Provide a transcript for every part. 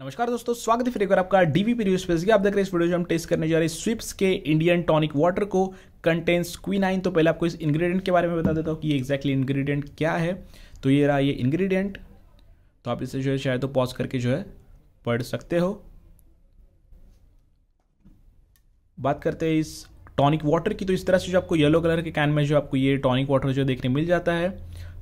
नमस्कार दोस्तों स्वागत है फिर एक बार आपका डीवीपी न्यूज पेज की आप देख रहे हैं इस वीडियो में हम टेस्ट करने जा रहे हैं स्विप्स के इंडियन टॉनिक वाटर को कंटेंस क्वीनाइन तो पहले आपको इस इंग्रेडिएंट के बारे में बता देता हूँ कि ये एक्जैक्टली इंग्रेडिएंट क्या है तो ये रहा ये इंग्रेडिएंट तो आप इसे जो है शायद तो पॉज करके जो है पढ़ सकते हो बात करते हैं इस टॉनिक वाटर की तो इस तरह से जो आपको येलो कलर के कैन में जो आपको ये टॉनिक वाटर जो देखने मिल जाता है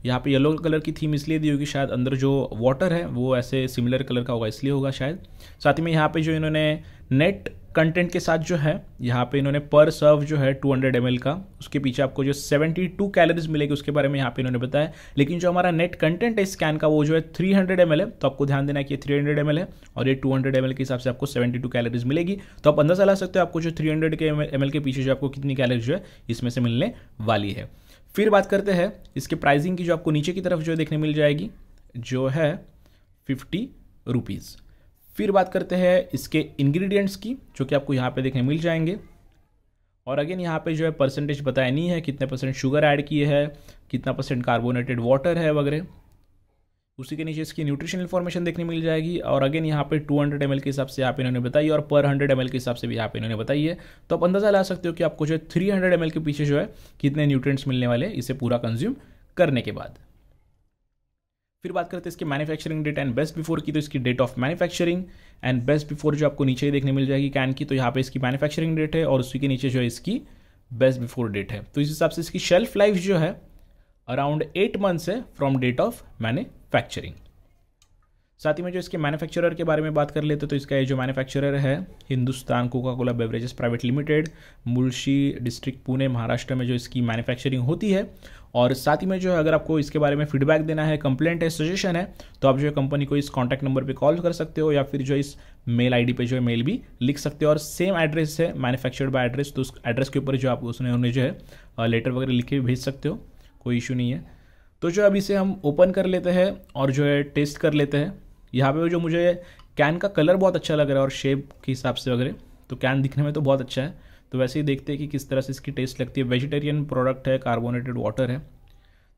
यहाँ पे येलो कलर की थीम इसलिए दी होगी शायद अंदर जो वाटर है वो ऐसे सिमिलर कलर का होगा इसलिए होगा शायद साथ ही में यहाँ पे जो इन्होंने नेट कंटेंट के साथ जो है यहाँ पे इन्होंने पर सर्व जो है 200 हंड्रेड का उसके पीछे आपको जो 72 कैलोरीज मिलेगी उसके बारे में यहाँ पे इन्होंने बताया लेकिन जो हमारा नेट कंटेंट है स्कैन का वो जो है 300 हंड्रेड है तो आपको ध्यान देना है कि थ्री हंड्रेड है और ये टू हंड्रेड के हिसाब से आपको सेवेंटी कैलोरीज मिलेगी तो आप अंदाजा ला सकते हो आपको जो थ्री हंड्रेड के एम के पीछे जो आपको कितनी कैलरीज जो है इसमें से मिलने वाली है फिर बात करते हैं इसके प्राइजिंग की जो आपको नीचे की तरफ जो है देखने मिल जाएगी जो है फिफ्टी रुपीज़ फिर बात करते हैं इसके इंग्रेडिएंट्स की जो कि आपको यहाँ पे देखने मिल जाएंगे और अगेन यहाँ पे जो है परसेंटेज बताया नहीं है कितने परसेंट शुगर ऐड किए हैं कितना परसेंट कार्बोनेटेड वाटर है वगैरह उसी के नीचे इसकी न्यूट्रिशन इन्फॉर्मेशन देखने मिल जाएगी और अगेन यहाँ पे 200 हंड्रेड एम के हिसाब से आप इन्होंने बताई और पर 100 एम के हिसाब से भी यहाँ इन्होंने बताई है तो आप अंदाज़ा ला सकते हो कि आपको जो है थ्री हंड्रेड के पीछे जो है कितने न्यूट्रेंट्स मिलने वाले इसे पूरा कंज्यूम करने के बाद फिर बात करते हैं इसके manufacturing date and best before की तो इसकी date of manufacturing and best before जो आपको नीचे देखने मिल जाएगी कैन की तो यहाँ पे इसकी मैन्युफैक्चरिंग डेट है और उसी के नीचे जो है इसकी बेस्ट बिफोर डेट है तो इस हिसाब से इसकी शेल्फ लाइफ जो है अराउंड एट मंथ्स है फ्रॉम डेट ऑफ मैन्युफैक्चरिंग साथ ही में जो इसके मैन्युफैक्चरर के बारे में बात कर लेते तो इसका ये जो मैन्युफैक्चरर है Hindustan coca cola beverages private limited Mulshi district Pune Maharashtra में जो इसकी मैन्युफैक्चरिंग होती है और साथ ही में जो है अगर आपको इसके बारे में फीडबैक देना है कंप्लेंट है सजेशन है तो आप जो है कंपनी को इस कॉन्टैक्ट नंबर पर कॉल कर सकते हो या फिर जो इस मेल आई डी जो है मेल भी लिख सकते हो और सेम एड्रेस है मैन्युफैक्चर्ड बाय एड्रेस तो उस एड्रेस के ऊपर जो आप उसने उन्हें जो है लेटर वगैरह लिख के भेज सकते हो कोई इशू नहीं है तो जो अब इसे हम ओपन कर लेते हैं और जो है टेस्ट कर लेते हैं यहाँ पे जो मुझे कैन का कलर बहुत अच्छा लग रहा है और शेप के हिसाब से वगैरह तो कैन दिखने में तो बहुत अच्छा है तो वैसे ही देखते हैं कि किस तरह से इसकी टेस्ट लगती है वेजिटेरियन प्रोडक्ट है कार्बोनेटेड वाटर है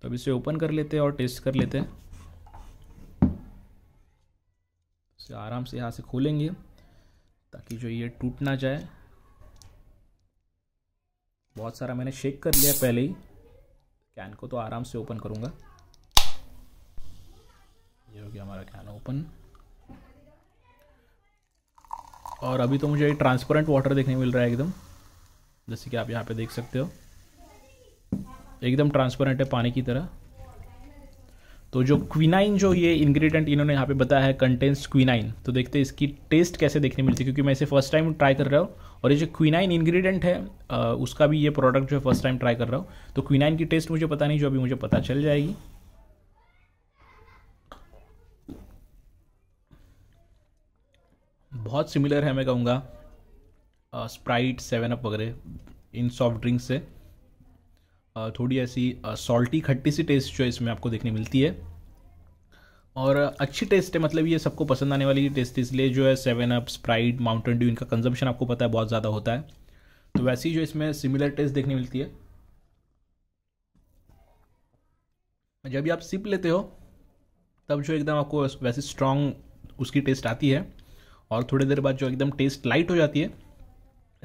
तो अब इसे ओपन कर लेते हैं और टेस्ट कर लेते हैं इसे आराम से यहाँ से खोलेंगे ताकि जो ये टूट ना जाए बहुत सारा मैंने शेक कर लिया पहले ही कैन को तो आराम से ओपन करूँगा हो गया हमारा कैन ओपन और अभी तो मुझे ट्रांसपेरेंट वाटर देखने मिल रहा है एकदम जैसे कि आप यहाँ पे देख सकते हो एकदम ट्रांसपेरेंट है पानी की तरह तो जो क्विनाइन जो ये इंग्रेडिएंट इन्होंने यहाँ पे बताया है कंटेंस क्विनाइन तो देखते हैं इसकी टेस्ट कैसे देखने मिलती है क्योंकि मैं इसे फर्स्ट टाइम ट्राई कर रहा हूँ और ये जो क्विनाइन इंग्रेडिएंट है उसका भी ये प्रोडक्ट जो है फर्स्ट टाइम ट्राई कर रहा हूँ तो क्विनाइन की टेस्ट मुझे पता नहीं जो अभी मुझे पता चल जाएगी बहुत सिमिलर है मैं कहूँगा स्प्राइट सेवन अप वगैरह इन सॉफ्ट ड्रिंक्स से थोड़ी ऐसी सॉल्टी खट्टी सी टेस्ट जो इसमें आपको देखने मिलती है और अच्छी टेस्ट है मतलब ये सबको पसंद आने वाली टेस्ट इसलिए जो है seven up sprite mountain dew इनका कंजम्पशन आपको पता है बहुत ज़्यादा होता है तो वैसे ही जो इसमें सिमिलर टेस्ट देखने मिलती है जब भी आप सिप लेते हो तब जो एकदम आपको वैसे स्ट्रांग उसकी टेस्ट आती है और थोड़ी देर बाद जो एकदम टेस्ट लाइट हो जाती है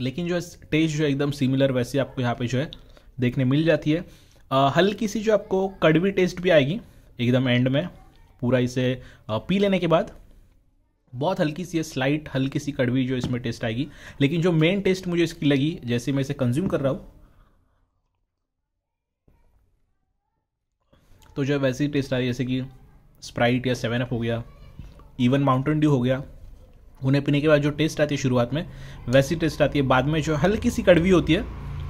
लेकिन जो टेस्ट जो एकदम सिमिलर वैसे आपको यहाँ पे जो है देखने मिल जाती है हल्की सी जो आपको कड़वी टेस्ट भी आएगी एकदम एंड में पूरा इसे पी लेने के बाद बहुत हल्की सी है स्लाइट हल्की सी कड़वी जो इसमें टेस्ट आएगी लेकिन जो मेन टेस्ट मुझे इसकी लगी जैसे मैं इसे कंज्यूम कर रहा हूँ तो जो वैसी टेस्ट आ रही है जैसे कि स्प्राइट या सेवन अप हो गया इवन माउंटेन ड्यू हो गया भुने पीने के बाद जो टेस्ट आती है शुरुआत में वैसी टेस्ट आती है बाद में जो हल्की सी कड़वी होती है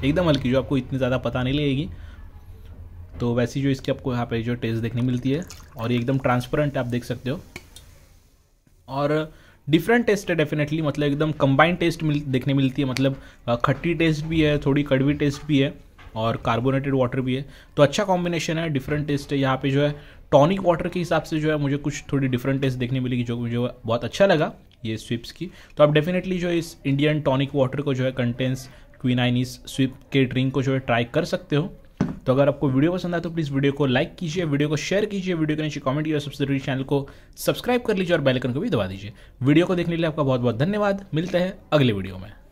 एकदम हल्की जो आपको इतनी ज़्यादा पता नहीं लगेगी तो वैसी जो इसकी आपको यहाँ पर जो टेस्ट देखने मिलती है और ये एकदम ट्रांसपेरेंट आप देख सकते हो और डिफरेंट टेस्ट है डेफिनेटली मतलब एकदम कंबाइंड टेस्ट मिल देखने मिलती है मतलब खट्टी टेस्ट भी है थोड़ी कड़वी टेस्ट भी है और कार्बोनेटेड वाटर भी है तो अच्छा कॉम्बिनेशन है डिफरेंट टेस्ट है यहाँ पे जो है टॉनिक वाटर के हिसाब से जो है मुझे कुछ थोड़ी डिफरेंट टेस्ट देखने मिलेगी जो मुझे बहुत अच्छा लगा ये स्विप्स की तो आप डेफिनेटली जो इस इंडियन टॉनिक वाटर को जो है कंटेंस आइनीस स्विप के ड्रिंक को जो है ट्राई कर सकते हो तो अगर आपको वीडियो पसंद आए तो प्लीज़ वीडियो को लाइक कीजिए वीडियो को शेयर कीजिए वीडियो के नीचे कमेंट कीजिए सबसे जरूरी चैनल को सब्सक्राइब कर लीजिए और बेलकन को भी दबा दीजिए वीडियो को देखने के लिए आपका बहुत बहुत धन्यवाद मिलते हैं अगले वीडियो में